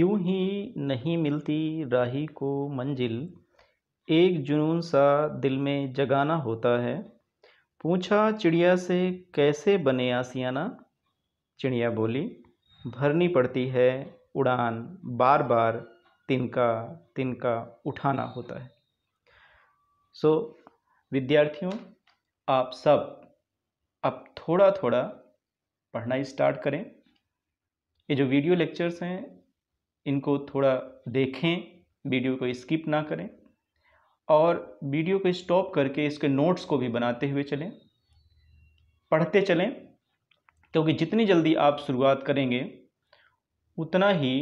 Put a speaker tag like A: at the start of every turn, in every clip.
A: यूं ही नहीं मिलती राही को मंजिल एक जुनून सा दिल में जगाना होता है पूछा चिड़िया से कैसे बने आसियाना चिड़िया बोली भरनी पड़ती है उड़ान बार बार तिनका तिनका उठाना होता है सो so, विद्यार्थियों आप सब अब थोड़ा थोड़ा पढ़ना स्टार्ट करें ये जो वीडियो लेक्चर्स हैं इनको थोड़ा देखें वीडियो को स्किप ना करें और वीडियो को स्टॉप करके इसके नोट्स को भी बनाते हुए चलें पढ़ते चलें क्योंकि जितनी जल्दी आप शुरुआत करेंगे उतना ही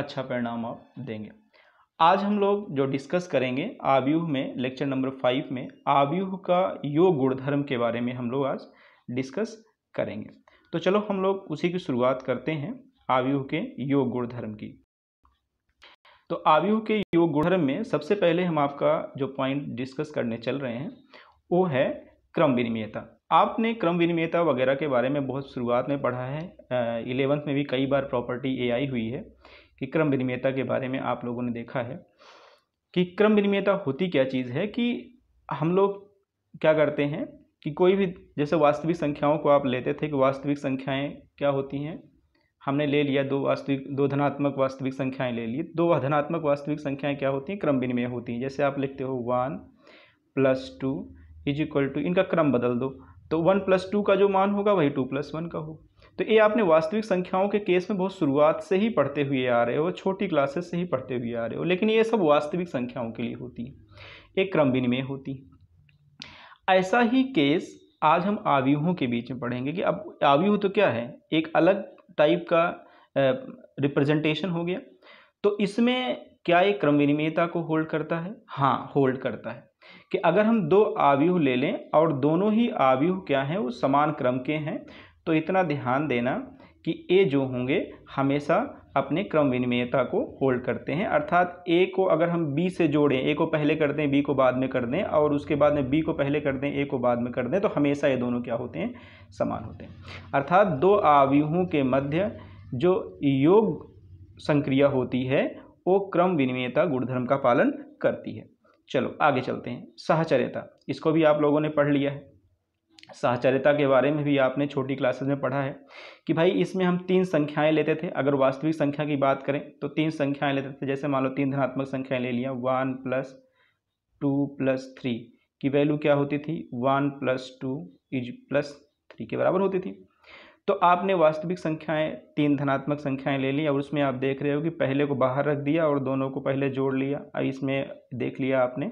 A: अच्छा परिणाम आप देंगे आज हम लोग जो डिस्कस करेंगे आव्यूह में लेक्चर नंबर फाइव में आव्यूह का योग गुणधर्म के बारे में हम लोग आज डिस्कस करेंगे तो चलो हम लोग उसी की शुरुआत करते हैं आव्यूह के योग गुणधर्म की तो आवयु के योग गुणधर्म में सबसे पहले हम आपका जो पॉइंट डिस्कस करने चल रहे हैं वो है क्रम विनिमयता आपने क्रम विनिमयता वगैरह के बारे में बहुत शुरुआत में पढ़ा है इलेवंथ में भी कई बार प्रॉपर्टी ए आई हुई है कि क्रम विनिमयता के बारे में आप लोगों ने देखा है कि क्रम विनिमयता होती क्या चीज़ है कि हम लोग क्या करते हैं कि कोई भी जैसे वास्तविक संख्याओं को आप लेते थे कि वास्तविक संख्याएं क्या होती हैं हमने ले लिया दो वास्तविक दो धनात्मक वास्तविक संख्याएं ले ली दो धनात्मक वास्तविक संख्याएं क्या होती हैं क्रम विनिमय होती हैं जैसे आप लिखते हो one plus two is equal to इनका क्रम बदल दो तो वन प्लस टू का जो मान होगा वही टू प्लस वन का हो तो ये आपने वास्तविक संख्याओं के केस में बहुत शुरुआत से ही पढ़ते हुए आ रहे हो छोटी क्लासेस से ही पढ़ते हुए आ रहे हो लेकिन ये सब वास्तविक संख्याओं के लिए होती है एक क्रम विनिमय होती है ऐसा ही केस आज हम आवयूहों के बीच में पढ़ेंगे कि अब आवयूह तो क्या है एक अलग टाइप का रिप्रेजेंटेशन हो गया तो इसमें क्या ये क्रम विनिमयता को होल्ड करता है हाँ होल्ड करता है कि अगर हम दो आवयूह ले लें और दोनों ही आवयूह क्या हैं वो समान क्रम के हैं तो इतना ध्यान देना कि ए जो होंगे हमेशा अपने क्रम विनिमयता को होल्ड करते हैं अर्थात ए को अगर हम बी से जोड़ें ए को पहले कर दें बी को बाद में कर दें और उसके बाद में बी को पहले कर दें ए को बाद में कर दें तो हमेशा ये दोनों क्या होते हैं समान होते हैं अर्थात दो आवयूहों के मध्य जो योग संक्रिया होती है वो क्रम विनिमयता गुणधर्म का पालन करती है चलो आगे चलते हैं सहचर्यता इसको भी आप लोगों ने पढ़ लिया है साहचर्यता के बारे में भी आपने छोटी क्लासेस में पढ़ा है कि भाई इसमें हम तीन संख्याएं लेते थे अगर वास्तविक संख्या की बात करें तो तीन संख्याएं लेते थे जैसे मान लो तीन धनात्मक संख्याएं ले लिया one plus two plus three की वैल्यू क्या होती थी one plus two is plus three के बराबर होती थी तो आपने वास्तविक संख्याएं तीन धनात्मक संख्याएं ले ली और उसमें आप देख रहे हो कि पहले को बाहर रख दिया और दोनों को पहले जोड़ लिया अब इसमें देख लिया आपने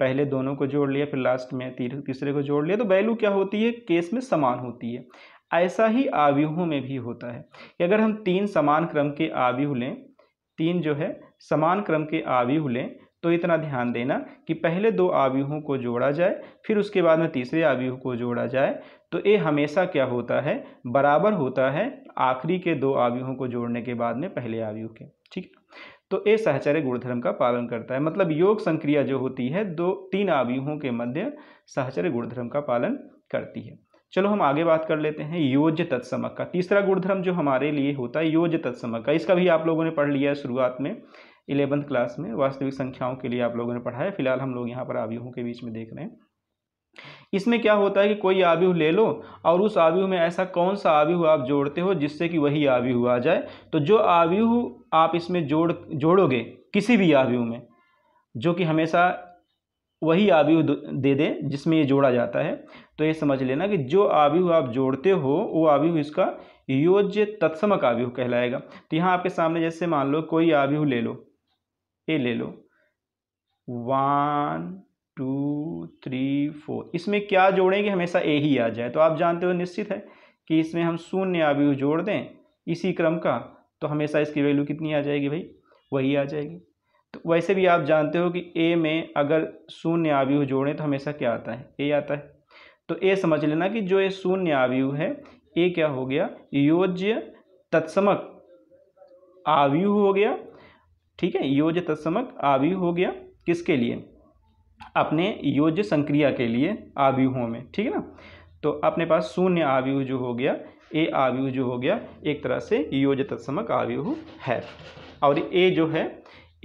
A: पहले दोनों को जोड़ लिया फिर लास्ट में तीसरे को जोड़ लिया तो वैल्यू क्या होती है केस में समान होती है ऐसा ही आव्यूहों में भी होता है कि अगर हम तीन समान क्रम के आव्यूह लें तीन जो है समान क्रम के आव्यूह लें तो इतना ध्यान देना कि पहले दो आव्यूहों को जोड़ा जाए फिर उसके बाद में तीसरे आव्यूह को जोड़ा जाए तो ये हमेशा क्या होता है बराबर होता है आखिरी के दो आव्यूहों को जोड़ने के बाद में पहले आव्यूह के ठीक है तो ये सहचर्य गुणधर्म का पालन करता है मतलब योग संक्रिया जो होती है दो तीन आवयूहों के मध्य सहचर्य गुणधर्म का पालन करती है चलो हम आगे बात कर लेते हैं योज्य तत्समक का तीसरा गुणधर्म जो हमारे लिए होता है योज्य तत्समक का इसका भी आप लोगों ने पढ़ लिया है शुरुआत में इलेवंथ क्लास में वास्तविक संख्याओं के लिए आप लोगों ने पढ़ा है फिलहाल हम लोग यहाँ पर आवयूहों के बीच में देख रहे हैं इसमें क्या होता है कि कोई आवयु ले लो और उस आवयु में ऐसा कौन सा आव्यूह आप जोड़ते हो जिससे कि वही आव्यूह आ जाए तो जो आवयु आप इसमें जोड़ जोड़ोगे किसी भी आवयु में जो कि हमेशा वही आवयु दे दे जिसमें ये जोड़ा जाता है तो ये समझ लेना कि जो आवयु आप जोड़ते हो वो आवयु इसका योज्य तत्समक आवयु कहलाएगा तो यहाँ आपके सामने जैसे मान लो कोई आवयु ले लो ये ले लो वान टू थ्री फोर इसमें क्या जोड़ेंगे हमेशा ए ही आ जाए तो आप जानते हो निश्चित है कि इसमें हम शून्य आवयु जोड़ दें इसी क्रम का तो हमेशा इसकी वैल्यू कितनी आ जाएगी भाई वही आ जाएगी तो वैसे भी आप जानते हो कि ए में अगर शून्य आवयु जोड़ें तो हमेशा क्या आता है ए आता है तो ए समझ लेना कि जो ये शून्य आवयु है ए क्या हो गया योज्य तत्समक आवयु हो गया ठीक है योज्य तत्समक आवयु हो गया किसके लिए अपने योज्य संक्रिया के लिए आव्यूहों में ठीक है ना तो अपने पास शून्य आव्यूह जो हो गया ए आव्यूह जो हो गया एक तरह से योज तत्समक आव्यूह है और ए जो है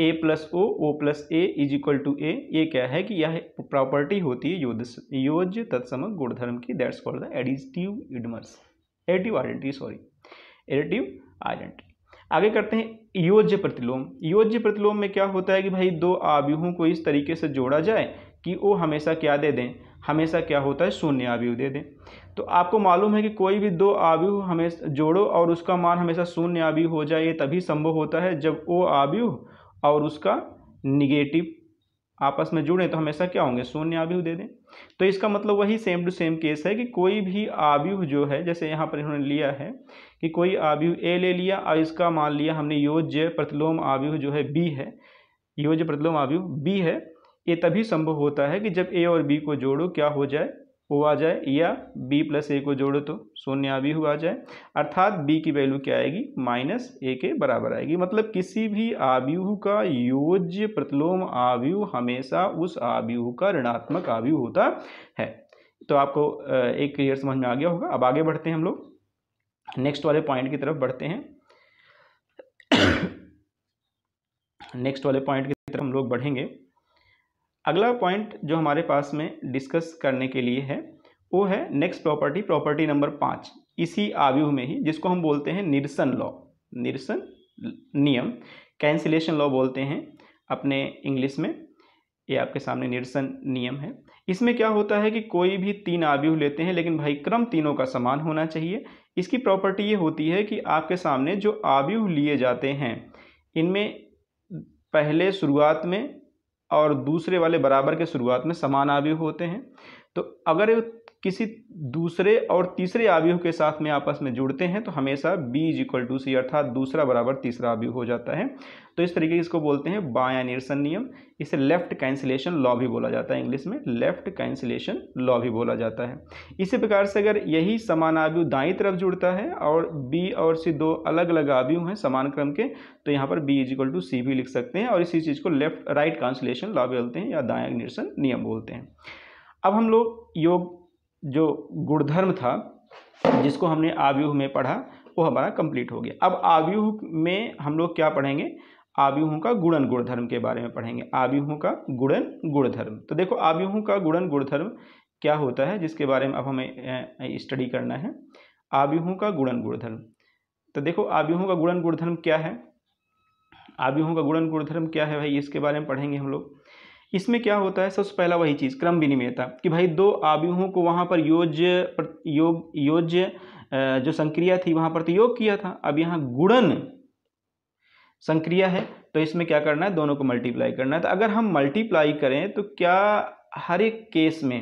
A: A plus O O plus A is equal to A ये क्या है कि यह प्रॉपर्टी होती है योज योज तत्समक गुणधर्म की दैट्स फॉर द एडिटिव इडमर्स additive identity sorry additive identity आगे करते हैं योज्य प्रतिलोम योज्य प्रतिलोम में क्या होता है कि भाई दो आव्यूहों को इस तरीके से जोड़ा जाए कि वो हमेशा क्या दे दें हमेशा क्या होता है शून्य आव्यूह दे दें तो आपको मालूम है कि कोई भी दो आव्यूह हमेशा जोड़ो और उसका मान हमेशा शून्य आव्यूह हो जाए ये तभी संभव होता है जब वो आव्यूह और उसका निगेटिव आपस में जुड़ें तो हमेशा क्या होंगे शून्य आव्यूह दे दें तो इसका मतलब वही सेम टू सेम केस है कि कोई भी आव्यूह जो है जैसे यहाँ पर इन्होंने लिया है कि कोई आव्यूह ए ले लिया और इसका मान लिया हमने योज्य प्रतिलोम आव्यूह जो है बी है योज्य प्रतिलोम आव्यूह बी है ये तभी संभव होता है कि जब ए और बी को जोड़ो क्या हो जाए आ जाए या b प्लस ए को जोड़ो तो शून्य भी हुआ जाए अर्थात b की वैल्यू क्या आएगी माइनस ए के बराबर आएगी मतलब किसी भी आवयूह का योज्य प्रतिलोम आवयूह हमेशा उस आवयूह का ऋणात्मक आवयूह होता है तो आपको एक क्लियर समझ में आ गया होगा अब आगे बढ़ते हैं हम लोग नेक्स्ट वाले पॉइंट की तरफ बढ़ते हैं नेक्स्ट वाले पॉइंट की तरफ हम लोग बढ़ेंगे अगला पॉइंट जो हमारे पास में डिस्कस करने के लिए है वो है नेक्स्ट प्रॉपर्टी प्रॉपर्टी नंबर पाँच इसी आव्यूह में ही जिसको हम बोलते हैं निरसन लॉ निरसन नियम कैंसिलेशन लॉ बोलते हैं अपने इंग्लिश में ये आपके सामने निरसन नियम है इसमें क्या होता है कि कोई भी तीन आव्यूह लेते हैं लेकिन भाई क्रम तीनों का समान होना चाहिए इसकी प्रॉपर्टी ये होती है कि आपके सामने जो आव्यूह लिए जाते हैं इनमें पहले शुरुआत में और दूसरे वाले बराबर के शुरुआत में समान आव्यूह होते हैं तो अगर किसी दूसरे और तीसरे आवयु के साथ में आपस में जुड़ते हैं तो हमेशा B is equal to C अर्थात दूसरा बराबर तीसरा आवयु हो जाता है तो इस तरीके इसको बोलते हैं बाया निरसन नियम इसे लेफ्ट कैंसिलेशन लॉ भी बोला जाता है इंग्लिश में लेफ्ट कैंसिलेशन लॉ भी बोला जाता है इसी प्रकार से अगर यही समान आवयु दाई तरफ जुड़ता है और बी और सी दो अलग अलग आवयु हैं समान क्रम के तो यहाँ पर B is equal to C भी लिख सकते हैं और इसी चीज़ को लेफ्ट राइट कैंसिलेशन लॉ बोलते हैं या दाया निरसन नियम बोलते हैं अब हम लोग योग जो गुणधर्म था जिसको हमने आव्यूह में पढ़ा वो हमारा कंप्लीट हो गया अब आव्यूह में हम लोग क्या पढ़ेंगे आव्यूहों का गुणन गुणधर्म के बारे में पढ़ेंगे आव्यूहों का गुणन गुणधर्म तो देखो आव्यूहों का गुणन गुणधर्म क्या होता है जिसके बारे में अब हमें स्टडी करना है आव्यूहों का गुणन गुणधर्म तो देखो आव्यूहों का गुणन गुणधर्म क्या है आव्यूहों का गुणन गुणधर्म क्या है भाई इसके बारे में पढ़ेंगे हम लोग इसमें क्या होता है सबसे पहला वही चीज़ क्रम विनिमयता कि भाई दो आव्यूहों को वहाँ पर योज्य योग योज्य जो संक्रिया थी वहाँ प्रतियोग तो किया था अब यहाँ गुणन संक्रिया है तो इसमें क्या करना है दोनों को मल्टीप्लाई करना है तो अगर हम मल्टीप्लाई करें तो क्या हर एक केस में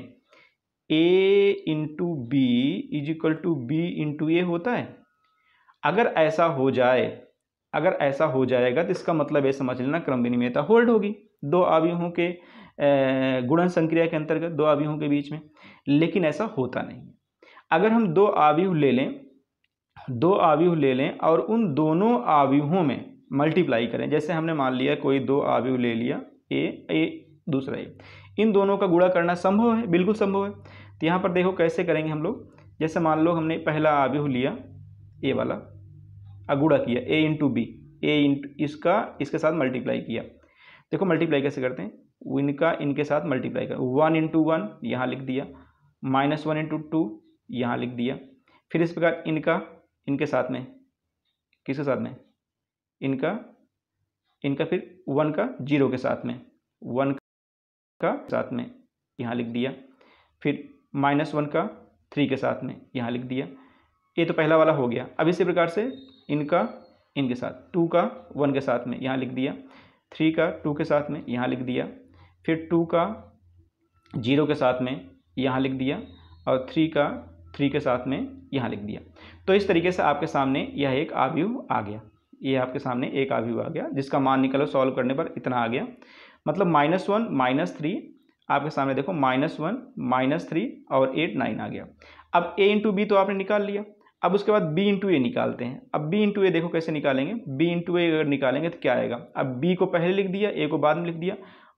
A: A into B is equal to B into A होता है अगर ऐसा हो जाए अगर ऐसा हो जाएगा तो इसका मतलब ये समझ लेना क्रम विनिमयता होल्ड होगी दो आवयूहों के गुणन संक्रिया के अंतर्गत दो आवयूहों के बीच में लेकिन ऐसा होता नहीं है अगर हम दो आवयु ले लें दो आवयु ले लें और उन दोनों आवयुहों में मल्टीप्लाई करें जैसे हमने मान लिया कोई दो आवयु ले लिया ए ए दूसरा ए इन दोनों का गुणा करना संभव है बिल्कुल संभव है तो यहाँ पर देखो कैसे करेंगे हम लोग जैसे मान लो हमने पहला आवयु लिया ए वाला अगुड़ा किया A into B A into इसका इसके साथ मल्टीप्लाई किया देखो मल्टीप्लाई कैसे करते हैं इनका इनके साथ मल्टीप्लाई कर वन इंटू वन यहाँ लिख दिया माइनस वन इंटू टू यहाँ लिख दिया फिर इस प्रकार इनका इनके साथ में किसके साथ में इनका इनका फिर वन का जीरो के साथ में वन का साथ में यहाँ लिख दिया फिर माइनस वन का थ्री के साथ में यहाँ लिख दिया ये तो पहला वाला हो गया अब इसी प्रकार से इनका इनके साथ टू का वन के साथ में यहाँ लिख दिया थ्री का टू के साथ में यहाँ लिख दिया फिर टू का जीरो के साथ में यहाँ लिख दिया और थ्री का थ्री के साथ में यहाँ लिख दिया तो इस तरीके से आपके सामने यह एक आव्यूह आ गया ये आपके सामने एक आव्यूह आ गया जिसका मान निकलो सॉल्व करने पर इतना आ गया मतलब माइनस वन माइनस थ्री आपके सामने देखो माइनस वन माइनस थ्री और एट नाइन आ गया अब ए इंटू बी तो आपने निकाल लिया अब उसके बाद b इंटू ए निकालते हैं अब b इंटू ए देखो कैसे निकालेंगे b इंटू ए अगर निकालेंगे तो क्या आएगा अब b को पहले लिख दिया a को बाद में लिख दिया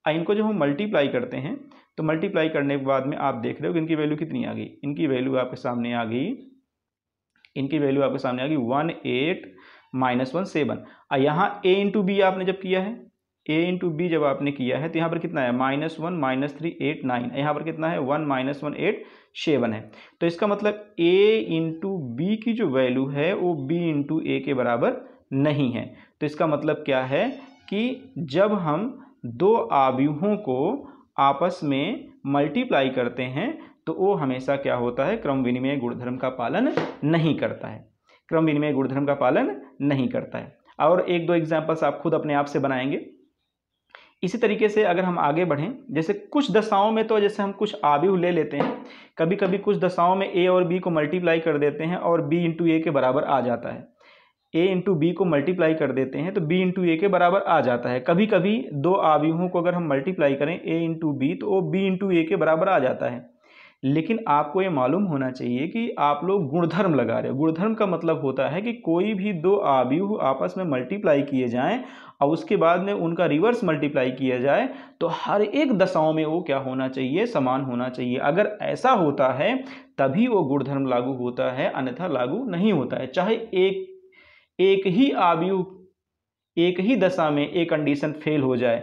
A: और इनको जब हम मल्टीप्लाई करते हैं तो मल्टीप्लाई करने के बाद में आप देख रहे हो कि इनकी वैल्यू कितनी आ गई इनकी वैल्यू आपके सामने आ गई इनकी वैल्यू आपके सामने आ गई one eight minus one seven और यहाँ ए इंटू बी आपने जब किया है ए इंटू बी जब आपने किया है तो यहाँ पर कितना है minus one minus three eight nine यहाँ पर कितना है one minus one eight seven है तो इसका मतलब ए इंटू बी की जो वैल्यू है वो बी इंटू ए के बराबर नहीं है तो इसका मतलब क्या है कि जब हम दो आव्यूहों को आपस में मल्टीप्लाई करते हैं तो वो हमेशा क्या होता है क्रम विनिमय गुणधर्म का पालन नहीं करता है क्रम विनिमय गुणधर्म का पालन नहीं करता है और एक दो एग्जाम्पल्स आप खुद अपने आप से बनाएंगे इसी तरीके से अगर हम आगे बढ़ें जैसे कुछ दशाओं में तो जैसे हम कुछ आव्यूह ले लेते हैं कभी कभी कुछ दशाओं में ए और बी को मल्टीप्लाई कर देते हैं और बी इंटू ए के बराबर आ जाता है ए इंटू बी को मल्टीप्लाई कर देते हैं तो बी इंटू ए के बराबर आ जाता है कभी कभी दो आव्यूहों को अगर हम मल्टीप्लाई करें ए इंटू बी तो वो बी इंटू ए के बराबर आ जाता है लेकिन आपको ये मालूम होना चाहिए कि आप लोग गुणधर्म लगा रहे हो गुणधर्म का मतलब होता है कि कोई भी दो आबयू आपस में मल्टीप्लाई किए जाएं और उसके बाद में उनका रिवर्स मल्टीप्लाई किया जाए तो हर एक दशाओं में वो क्या होना चाहिए समान होना चाहिए अगर ऐसा होता है तभी वो गुणधर्म लागू होता है अन्यथा लागू नहीं होता है चाहे एक एक ही आबयू एक ही दशा में एक कंडीशन फेल हो जाए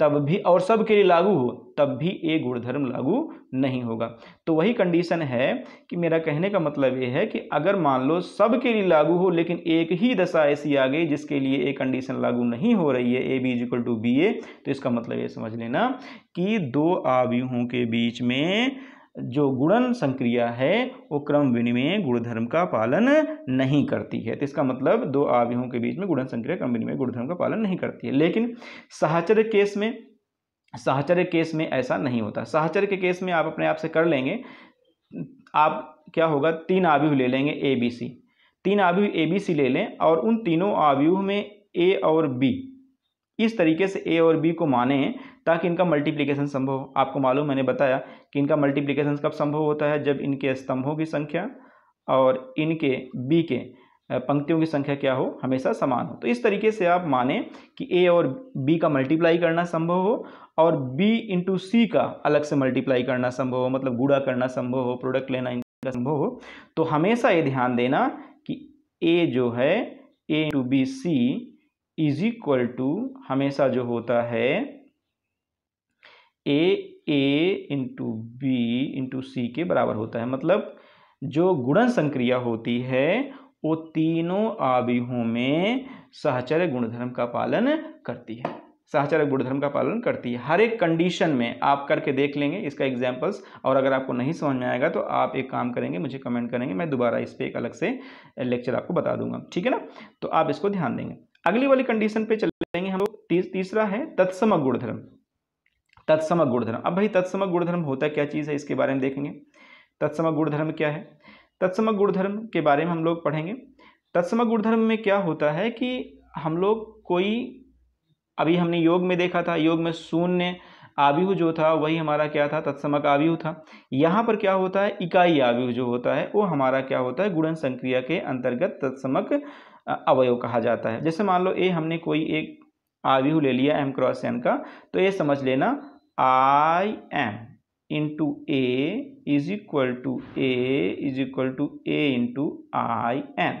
A: तब भी और सब के लिए लागू हो तब भी ये गुणधर्म लागू नहीं होगा तो वही कंडीशन है कि मेरा कहने का मतलब ये है कि अगर मान लो सब के लिए लागू हो लेकिन एक ही दशा ऐसी आ गई जिसके लिए ये कंडीशन लागू नहीं हो रही है A B is equal to B A तो इसका मतलब ये समझ लेना कि दो आवयूहों के बीच में जो गुणन संक्रिया है वो क्रम विनिमय गुणधर्म का पालन नहीं करती है तो इसका मतलब दो आवयों के बीच में गुणन संक्रिया क्रम विनिमय गुणधर्म का पालन नहीं करती है लेकिन साहचर्य केस में साहचर्य केस में ऐसा नहीं होता साहचर्य के केस में आप अपने आप से कर लेंगे आप क्या होगा तीन आवयु ले लेंगे ए बी सी तीन आवयु ए बी सी ले लें और उन तीनों आवयु में ए और बी इस तरीके से ए और बी को माने ताकि इनका मल्टीप्लिकेशन संभव आपको मालूम मैंने बताया कि इनका मल्टीप्लिकेशन कब संभव होता है जब इनके स्तंभों की संख्या और इनके बी के पंक्तियों की संख्या क्या हो हमेशा समान हो तो इस तरीके से आप माने कि ए और बी का मल्टीप्लाई करना संभव हो और बी इंटू सी का अलग से मल्टीप्लाई करना संभव हो मतलब गुड़ा करना संभव हो प्रोडक्ट लेना इनका संभव हो तो हमेशा ये ध्यान देना कि ए जो है A into B C is equal to हमेशा जो होता है A A into B into C के बराबर होता है मतलब जो गुणन संक्रिया होती है वो तीनों आबिहों में सहचर्य गुणधर्म का पालन करती है सहचर्य गुणधर्म का पालन करती है हर एक कंडीशन में आप करके देख लेंगे इसका एग्जाम्पल्स और अगर आपको नहीं समझ में आएगा तो आप एक काम करेंगे मुझे कमेंट करेंगे मैं दोबारा इस पर एक अलग से लेक्चर आपको बता दूंगा ठीक है ना तो आप इसको ध्यान देंगे अगली वाली कंडीशन पे चलेंगे हम लोग तीसरा है तत्सम गुणधर्म तत्समक गुणधर्म अब भाई तत्समक गुणधर्म होता क्या चीज़ है इसके बारे में देखेंगे तत्समक गुणधर्म क्या है तत्समक गुणधर्म के बारे में हम लोग पढ़ेंगे तत्समक गुणधर्म में क्या होता है कि हम लोग कोई अभी हमने योग में देखा था योग में शून्य आव्यूह जो था वही हमारा क्या था तत्समक आव्यूह था यहाँ पर क्या होता है इकाई आव्यूह जो होता है वो हमारा क्या होता है गुणन संक्रिया के अंतर्गत तत्समक अवयव कहा जाता है जैसे मान लो ए हमने कोई एक आव्यूह ले लिया एम क्रॉस एन का तो ये समझ लेना I M into A is equal to A is equal to A into I M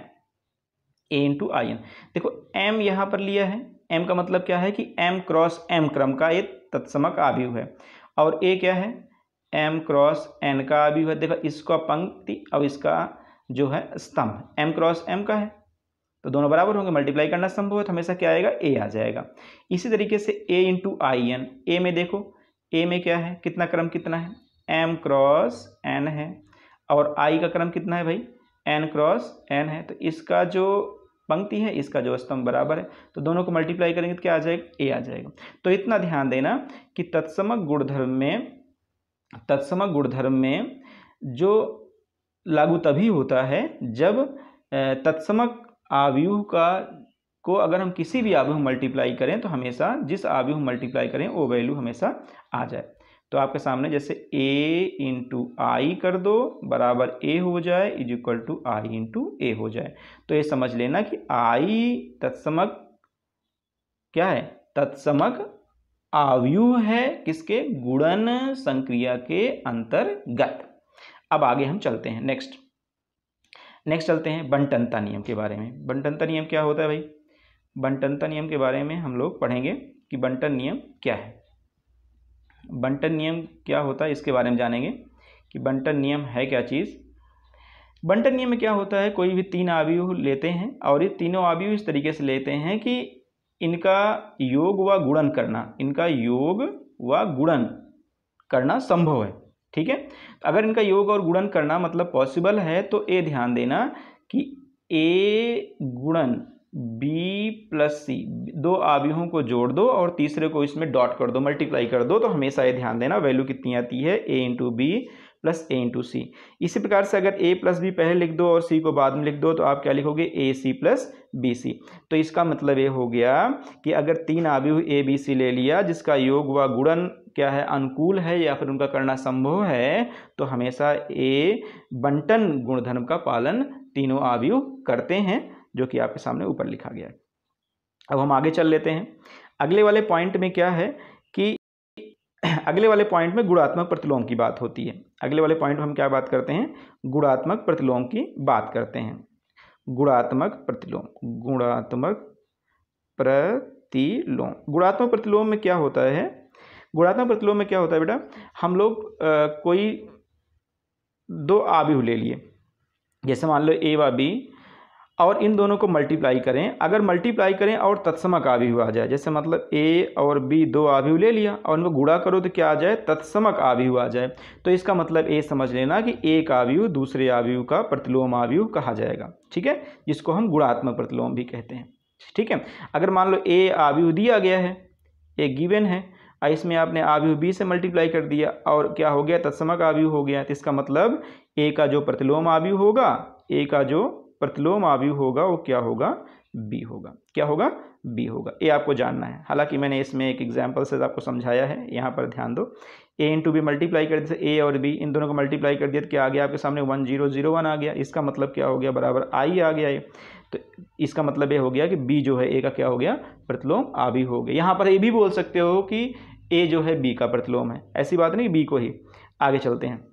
A: A into I N देखो एम यहाँ पर लिया है एम का मतलब क्या है कि एम क्रॉस एम क्रम का एक तत्समक आव्यूह है और ए क्या है एम क्रॉस एन का आव्यूह है देखो इसका पंक्ति और इसका जो है स्तंभ एम क्रॉस एम का है तो दोनों बराबर होंगे मल्टीप्लाई करना संभव है तो हमेशा क्या आएगा ए आ जाएगा इसी तरीके से ए इंटू आई एन ए में देखो ए में क्या है कितना क्रम कितना है एम क्रॉस एन है और आई का क्रम कितना है भाई एन क्रॉस एन है तो इसका जो पंक्ति है इसका जो स्तंभ बराबर है तो दोनों को मल्टीप्लाई करेंगे तो क्या आ जाएगा ए आ जाएगा तो इतना ध्यान देना कि तत्समक गुणधर्म में तत्समक गुणधर्म में जो लागू तभी होता है जब तत्समक आवयूह का को अगर हम किसी भी आव्यूह मल्टीप्लाई करें तो हमेशा जिस आव्यूह मल्टीप्लाई करें वो वैल्यू हमेशा आ जाए तो आपके सामने जैसे ए इंटू आई कर दो बराबर ए हो जाए is equal to I into A हो जाए तो ये समझ लेना कि आई तत्समक क्या है तत्समक आवयूह है किसके गुणन संक्रिया के अंतर्गत अब आगे हम चलते हैं नेक्स्ट नेक्स्ट चलते हैं बंटनता नियम के बारे में बंटनता नियम क्या होता है भाई बंटनता नियम के बारे में हम लोग पढ़ेंगे कि बंटन नियम क्या है बंटन नियम क्या होता है इसके बारे में जानेंगे कि बंटन नियम है क्या चीज़ बंटन नियम में क्या होता है कोई भी तीन आवयु लेते हैं और ये तीनों आवयु इस तरीके से लेते हैं कि इनका योग व गुणन करना इनका योग व गुणन करना संभव है ठीक है अगर इनका योग और गुणन करना मतलब पॉसिबल है तो ये ध्यान देना कि ए गुणन बी प्लस सी दो आव्यूहों को जोड़ दो और तीसरे को इसमें डॉट कर दो मल्टीप्लाई कर दो तो हमेशा ये ध्यान देना वैल्यू कितनी आती है A into B plus A into C इसी प्रकार से अगर ए प्लस बी पहले लिख दो और सी को बाद में लिख दो तो आप क्या लिखोगे ए सी प्लस बी सी तो इसका मतलब ये हो गया कि अगर तीन आवयु ए बी सी ले लिया जिसका योग व गुणन क्या है अनुकूल है या फिर उनका करना संभव है तो हमेशा ए बंटन गुणधर्म का पालन तीनों आवयु करते हैं जो कि आपके सामने ऊपर लिखा गया है अब हम आगे चल लेते हैं अगले वाले पॉइंट में क्या है कि अगले वाले पॉइंट में गुणात्मक प्रतिलोम की बात होती है अगले वाले पॉइंट में हम क्या बात करते हैं गुणात्मक प्रतिलोम की बात करते हैं गुणात्मक प्रतिलोम गुणात्मक प्रतिलोम गुणात्मक प्रतिलोम में क्या होता है गुणात्मक प्रतिलोम में क्या होता है बेटा हम लोग कोई दो आबिहू ले लिए जैसे मान लो ए व बी और इन दोनों को मल्टीप्लाई करें अगर मल्टीप्लाई करें और तत्समक आविहु आ जाए जैसे मतलब ए और बी दो आवयु ले लिया और उनको गुड़ा करो तो क्या आ जाए तत्समक आविहु आ जाए तो इसका मतलब ए समझ लेना कि एक आवयु दूसरे आवयु का प्रतिलोम आवयु कहा जाएगा ठीक है जिसको हम गुणात्मक प्रतिलोम भी कहते हैं ठीक है अगर मान लो ए आवयु दिया गया है ए गिवन है और इसमें आपने आवयु बी से मल्टीप्लाई कर दिया और क्या हो गया तत्समक आवयु हो गया तो इसका मतलब ए का जो प्रतिलोम आवयु होगा ए का जो प्रतिलोम आवयु होगा वो क्या होगा बी होगा क्या होगा बी होगा ये आपको जानना है हालांकि मैंने इसमें एक एग्जाम्पल से आपको समझाया है यहाँ पर ध्यान दो ए इंटू बी मल्टीप्लाई कर दिया ए और बी इन दोनों को मल्टीप्लाई कर दिया तो क्या आ गया आपके सामने वन जीरो जीरो वन आ गया इसका मतलब क्या हो गया बराबर आई आ गया ये तो इसका मतलब ये हो गया कि बी जो है ए का क्या हो गया प्रतिलोम आ भी हो गया यहाँ पर ये भी बोल सकते हो कि ए जो है बी का प्रतिलोम है ऐसी बात नहीं बी को ही आगे चलते हैं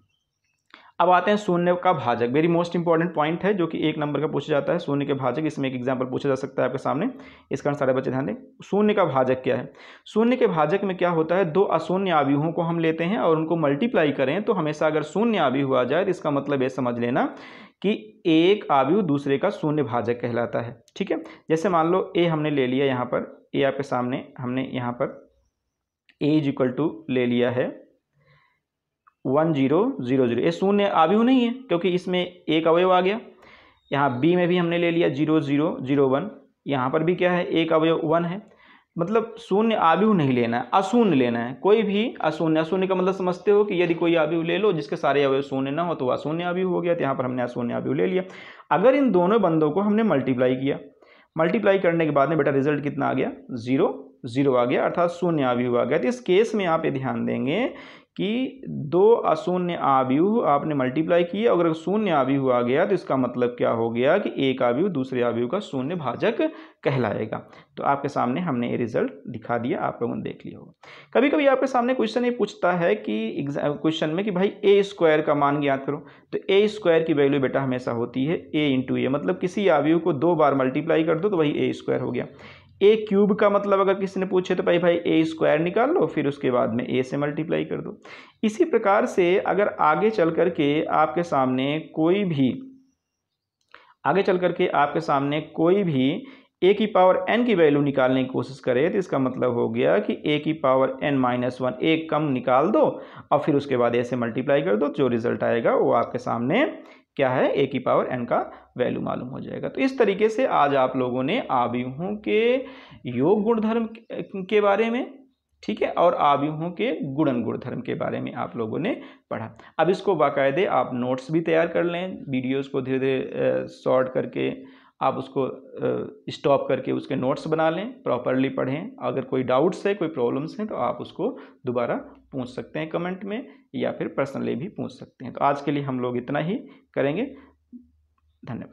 A: अब आते हैं शून्य का भाजक वेरी मोस्ट इंपॉर्टेंट पॉइंट है जो कि एक नंबर का पूछा जाता है शून्य के भाजक इसमें एक एग्जाम्पल पूछा जा सकता है आपके सामने इस कारण सारे बच्चे ध्यान दें शून्य का भाजक क्या है शून्य के भाजक में क्या होता है दो अशून्य आव्यूहों को हम लेते हैं और उनको मल्टीप्लाई करें तो हमेशा अगर शून्य आव्यूह आ जाए तो इसका मतलब ये समझ लेना कि एक आव्यूह दूसरे का शून्य भाजक कहलाता है ठीक है जैसे मान लो ए हमने ले लिया यहाँ पर ए आपके सामने हमने यहाँ पर ए इज इक्वल टू ले लिया है वन जीरो जीरो जीरो ये शून्य हूँ नहीं है क्योंकि इसमें एक अवयव आ गया यहाँ बी में भी हमने ले लिया जीरो जीरो जीरो वन यहाँ पर भी क्या है एक अवयव वन है मतलब शून्य आव्यूह नहीं लेना है अशून्य लेना है कोई भी अशून्य अशून्य का मतलब समझते हो कि यदि कोई आव्यूह ले लो जिसके सारे अवयव शून्य ना हो तो वह अशून्य आव्यूह हो गया तो यहाँ पर हमने अशून्य आव्यूह ले लिया अगर इन दोनों बंदों को हमने मल्टीप्लाई किया मल्टीप्लाई करने के बाद में बेटा रिजल्ट कितना आ गया जीरो जीरो आ गया अर्थात शून्य आव्यूह आ गया तो इस केस में आप ये ध्यान देंगे कि दो अशून्य आव्यूह आपने मल्टीप्लाई किए अगर शून्य आव्यूह आ गया तो इसका मतलब क्या हो गया कि एक आवयु दूसरे आव्यूह का शून्य भाजक कहलाएगा तो आपके सामने हमने ये रिजल्ट दिखा दिया आप लोगों ने देख लिया होगा कभी कभी आपके सामने क्वेश्चन ये पूछता है कि क्वेश्चन में कि भाई ए स्क्वायर का मान ज्ञात करो तो ए स्क्वायर की वैल्यू बेटा हमेशा होती है ए इंटू ए मतलब किसी आवयु को दो बार मल्टीप्लाई कर दो तो वही ए स्क्वायर हो गया ए क्यूब का मतलब अगर किसी ने पूछे तो भाई भाई ए स्क्वायर निकाल लो फिर उसके बाद में ए से मल्टीप्लाई कर दो इसी प्रकार से अगर आगे चल कर के आपके सामने कोई भी आगे चल कर के आपके सामने कोई भी ए की पावर एन की वैल्यू निकालने की कोशिश करें तो इसका मतलब हो गया कि ए की पावर एन माइनस वन एक कम निकाल दो और फिर उसके बाद ऐसे मल्टीप्लाई कर दो जो रिजल्ट आएगा वो आपके सामने क्या है ए की पावर एन का वैल्यू मालूम हो जाएगा तो इस तरीके से आज आप लोगों ने आवयूहों के योग गुणधर्म के बारे में ठीक है और आवयूहों के गुणन गुणधर्म के बारे में आप लोगों ने पढ़ा अब इसको बाकायदे आप नोट्स भी तैयार कर लें वीडियोज़ को धीरे धीरे शॉर्ट करके आप उसको स्टॉप करके उसके नोट्स बना लें प्रॉपरली पढ़ें अगर कोई डाउट्स है कोई प्रॉब्लम्स हैं तो आप उसको दोबारा पूछ सकते हैं कमेंट में या फिर पर्सनली भी पूछ सकते हैं तो आज के लिए हम लोग इतना ही करेंगे धन्यवाद